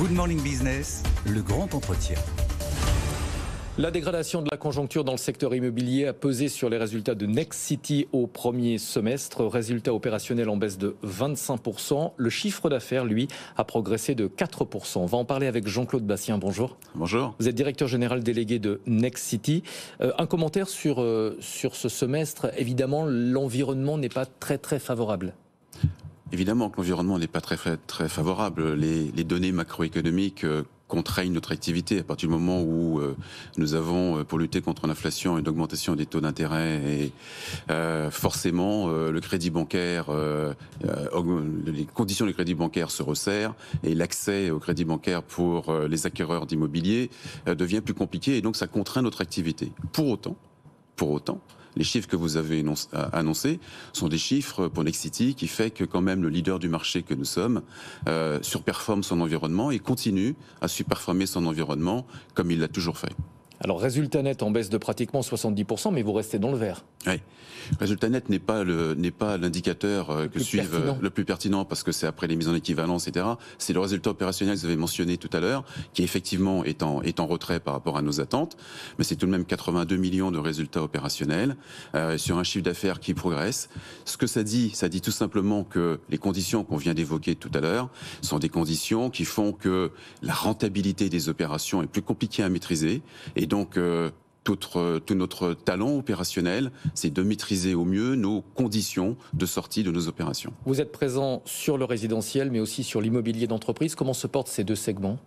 Good Morning Business, le grand entretien. La dégradation de la conjoncture dans le secteur immobilier a pesé sur les résultats de Next City au premier semestre. Résultat opérationnel en baisse de 25%. Le chiffre d'affaires, lui, a progressé de 4%. On va en parler avec Jean-Claude Bastien. Bonjour. Bonjour. Vous êtes directeur général délégué de Next City. Euh, un commentaire sur, euh, sur ce semestre. Évidemment, l'environnement n'est pas très très favorable. Évidemment que l'environnement n'est pas très, favorable. Les, données macroéconomiques euh, contraignent notre activité à partir du moment où euh, nous avons, euh, pour lutter contre l'inflation, une augmentation des taux d'intérêt et forcément le crédit bancaire, les conditions du crédit bancaire se resserrent et l'accès au crédit bancaire pour les acquéreurs d'immobilier devient plus compliqué et donc ça contraint notre activité. Pour autant, pour autant, les chiffres que vous avez euh, annoncés sont des chiffres pour Nexity qui fait que quand même le leader du marché que nous sommes euh, surperforme son environnement et continue à surperformer son environnement comme il l'a toujours fait. Alors résultat net en baisse de pratiquement 70%, mais vous restez dans le vert. Oui. Résultat net n'est pas le n'est pas l'indicateur euh, que suivent euh, le plus pertinent parce que c'est après les mises en équivalence, etc. C'est le résultat opérationnel que vous avez mentionné tout à l'heure, qui effectivement est en est en retrait par rapport à nos attentes, mais c'est tout de même 82 millions de résultats opérationnels euh, sur un chiffre d'affaires qui progresse. Ce que ça dit, ça dit tout simplement que les conditions qu'on vient d'évoquer tout à l'heure sont des conditions qui font que la rentabilité des opérations est plus compliquée à maîtriser et donc euh, euh, tout notre, talent opérationnel, c'est de maîtriser au mieux nos conditions de sortie de nos opérations. Vous êtes présent sur le résidentiel, mais aussi sur l'immobilier d'entreprise. Comment se portent ces deux segments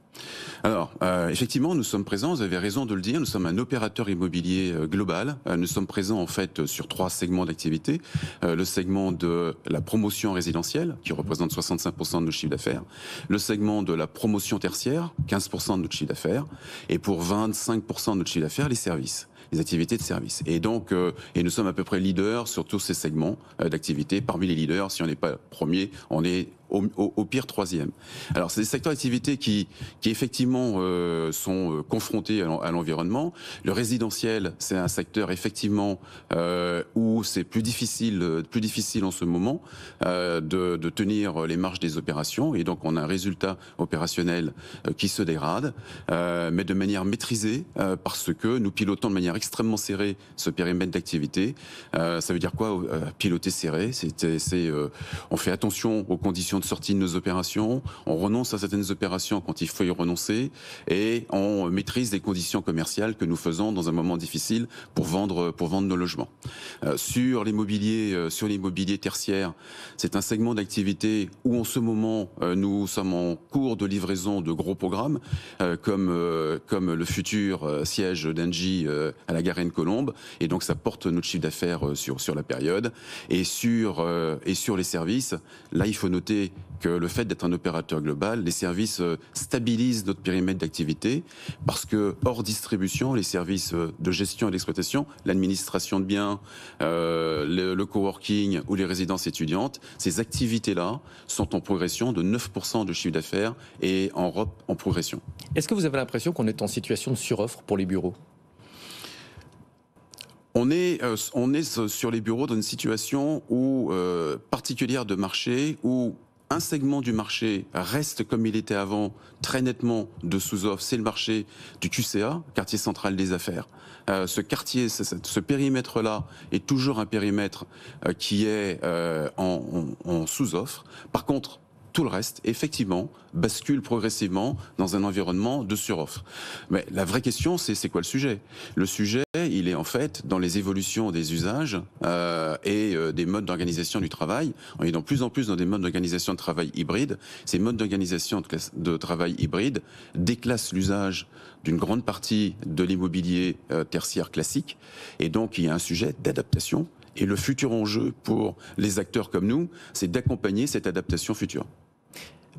alors, euh, effectivement, nous sommes présents, vous avez raison de le dire, nous sommes un opérateur immobilier euh, global. nous sommes présents en fait sur trois segments d'activité. le segment de la promotion résidentielle, qui représente 65% de nos chiffres d'affaires. Le segment de la promotion tertiaire, 15% de notre chiffre d'affaires. Et pour 25% de notre chiffre d'affaires, les services les activités de service. Et donc, euh, et nous sommes à peu près leaders sur tous ces segments euh, d'activité Parmi les leaders, si on n'est pas premier, on est au, pire troisième. Alors c'est des secteurs d'activité qui, qui effectivement euh, sont euh, confrontés à l'environnement. Le résidentiel, c'est un secteur effectivement euh, où c'est plus difficile, plus difficile en ce moment de, de, tenir les marges des opérations, et donc on a un résultat opérationnel qui se dégrade, mais de manière maîtrisée parce que nous pilotons de manière extrêmement serrée ce périmètre d'activité. ça veut dire quoi piloter serré C'est on fait attention aux conditions de sortie de nos opérations, on renonce à certaines opérations quand il faut y renoncer, et on maîtrise les conditions commerciales que nous faisons dans un moment difficile pour vendre, pour vendre nos logements. Euh, sur l'immobilier, euh, sur l'immobilier tertiaire, c'est un segment d'activité où en ce moment euh, nous sommes en cours de livraison de gros programmes comme comme le futur siège d'Engie à la Garenne Colombe, et donc ça porte notre chiffre d'affaires sur sur la période et sur et sur les services. Là, il faut noter que le fait d'être un opérateur global, les services euh, stabilisent notre périmètre d'activité parce que hors distribution, les services euh, de gestion et d'exploitation, l'administration de biens, euh, le, coworking ou les résidences étudiantes, ces activités-là sont en progression de 9% de chiffre d'affaires et en Europe en progression. Est-ce que vous avez l'impression qu'on est en situation de suroffre pour les bureaux on est, on est sur les bureaux dans une situation où, particulière de marché où un segment du marché reste comme il était avant, très nettement de sous-offre, c'est le marché du QCA, quartier central des affaires. Euh, ce quartier, ce, périmètre-là est toujours un périmètre euh, qui est euh, en sous-offre. Par contre, tout le reste, effectivement, bascule progressivement dans un environnement de suroffre. Mais la vraie question, c'est c'est quoi le sujet Le sujet, il est en fait dans les évolutions des usages euh, et euh, des modes d'organisation du travail. On est de plus en plus dans des modes d'organisation de travail hybride. Ces modes d'organisation de, de, travail hybride déclassent l'usage d'une grande partie de l'immobilier euh, tertiaire classique. Et donc, il y a un sujet d'adaptation. Et le futur enjeu pour les acteurs comme nous, c'est d'accompagner cette adaptation future.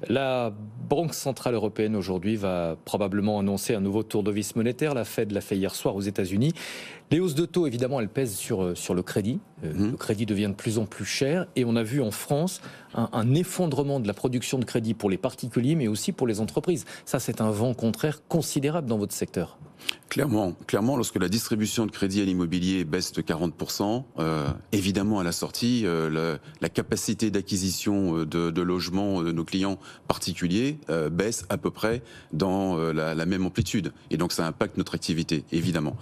La Banque centrale européenne aujourd'hui va probablement annoncer un nouveau tour de vis monétaire. La Fed l'a fait hier soir aux États-Unis. Les hausses de taux, évidemment, elles pèsent sur, euh, sur le crédit. Euh, mhm. Le crédit devient de plus en plus cher et on a vu en France un, effondrement de la production de crédit pour les particuliers mais aussi pour les entreprises. Ça, c'est un vent contraire considérable dans votre secteur. Clairement, clairement, lorsque la distribution de crédit à l'immobilier baisse de 40%, euh, évidemment à la sortie, euh, la, capacité d'acquisition de, logements de nos clients particuliers baisse à peu près dans la, la, même amplitude. Et donc ça impacte notre activité, évidemment.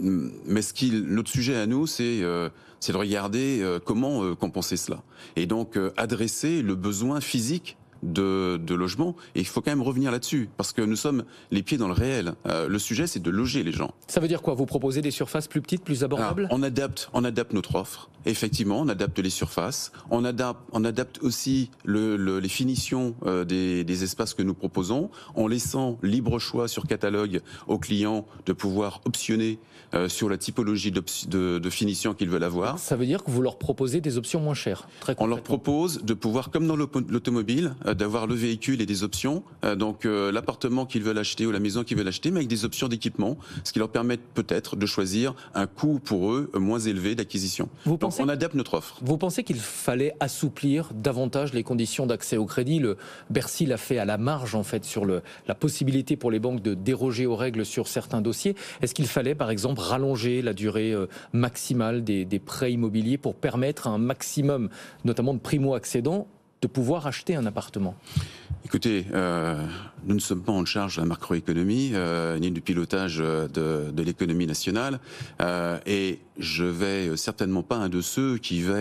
mais ce qui, notre sujet à nous, c'est euh, c'est de regarder euh, comment euh, compenser cela. Et donc adresser le besoin physique de, logement logements. Et il faut quand même revenir là-dessus, parce que nous sommes les pieds dans le réel. Euh, le sujet, c'est de loger les gens. Ça veut dire quoi Vous proposez des surfaces plus petites, plus ah, abordables On adapte, on adapte notre offre. Effectivement, on adapte les surfaces. On adapte, on adapte aussi les finitions euh, des, espaces que nous proposons, en laissant libre choix sur catalogue aux clients de pouvoir optionner euh, sur la typologie de, finition qu'ils veulent avoir. Ça veut dire que vous leur proposez des options moins chères. Très on leur propose de pouvoir, comme dans l'automobile, euh, d'avoir le véhicule et des options. Euh, donc euh, l'appartement qu'ils veulent acheter ou la maison qu'ils veulent acheter, mais avec des options d'équipement, ce qui leur permet peut-être de choisir un coût pour eux moins élevé d'acquisition. Donc on adapte notre offre. Vous pensez qu'il fallait assouplir davantage les conditions d'accès au crédit le, Bercy l'a fait à la marge en fait sur la possibilité pour les banques de déroger aux règles sur certains dossiers. Est-ce qu'il fallait par exemple rallonger la durée maximale des, des prêts immobiliers pour permettre un maximum, notamment de primo-accédants, de pouvoir acheter un appartement Écoutez, euh, nous ne sommes pas en charge de la macroéconomie euh, ni du pilotage euh, de, l'économie nationale, et je vais certainement pas un de ceux qui va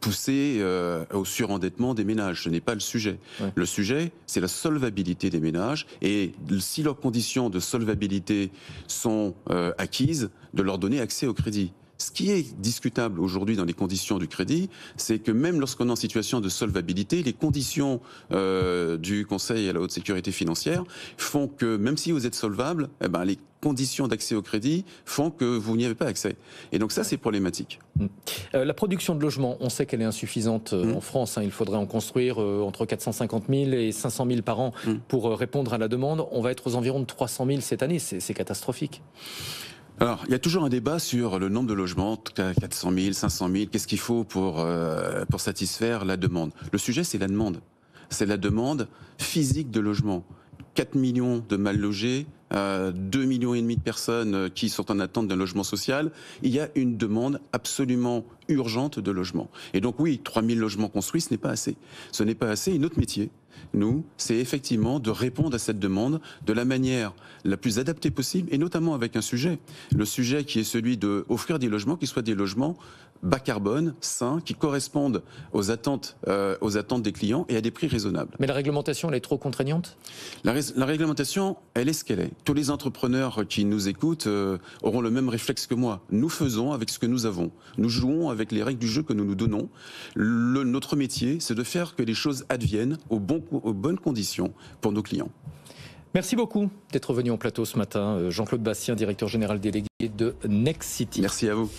pousser au surendettement des ménages. Ce n'est pas le sujet. Le sujet, c'est la solvabilité des ménages, et si leurs conditions de solvabilité sont acquises, de leur donner accès au crédit. Ce qui est discutable aujourd'hui dans les conditions du crédit, c'est que même lorsqu'on est en situation de solvabilité, les conditions euh, du Conseil à la haute sécurité financière font que même si vous êtes solvable, eh ben, les conditions d'accès au crédit font que vous n'y avez pas accès. Et donc ça, c'est problématique. Mmh. Euh, la production de logements, on sait qu'elle est insuffisante euh, mmh. en France. Hein. il faudrait en construire entre 450 000 et 500 000 par an mmh. pour répondre à la demande. On va être aux environs de 300 000 cette année. C'est catastrophique. Alors, il y a toujours un débat sur le nombre de logements, 400 000, 500 000, qu'est-ce qu'il faut pour, euh, pour satisfaire la demande. Le sujet, c'est la demande. C'est la demande physique de logements. 4 millions de mal logés, euh, deux 2 millions et demi de personnes euh, qui sont en attente d'un logement social, il y a une demande absolument urgente de logement. Et donc oui, 000 logements construits, ce n'est pas assez. Ce n'est pas assez. Et notre métier, nous, c'est effectivement de répondre à cette demande de la manière la plus adaptée possible, et notamment avec un sujet, le sujet qui est celui de offrir des logements qui soient des logements bas carbone, sains, qui correspondent aux attentes, euh, aux attentes des clients et à des prix raisonnables. Mais la réglementation, elle est trop contraignante la, réglementation, elle est ce qu'elle est tous les entrepreneurs qui nous écoutent euh, auront le même réflexe que moi. Nous faisons avec ce que nous avons. Nous jouons avec les règles du jeu que nous nous donnons. notre métier, c'est de faire que les choses adviennent aux, aux bonnes conditions pour nos clients. Merci beaucoup d'être venu en plateau ce matin. Euh, Jean-Claude Bastien, directeur général délégué de Next City. Merci à vous.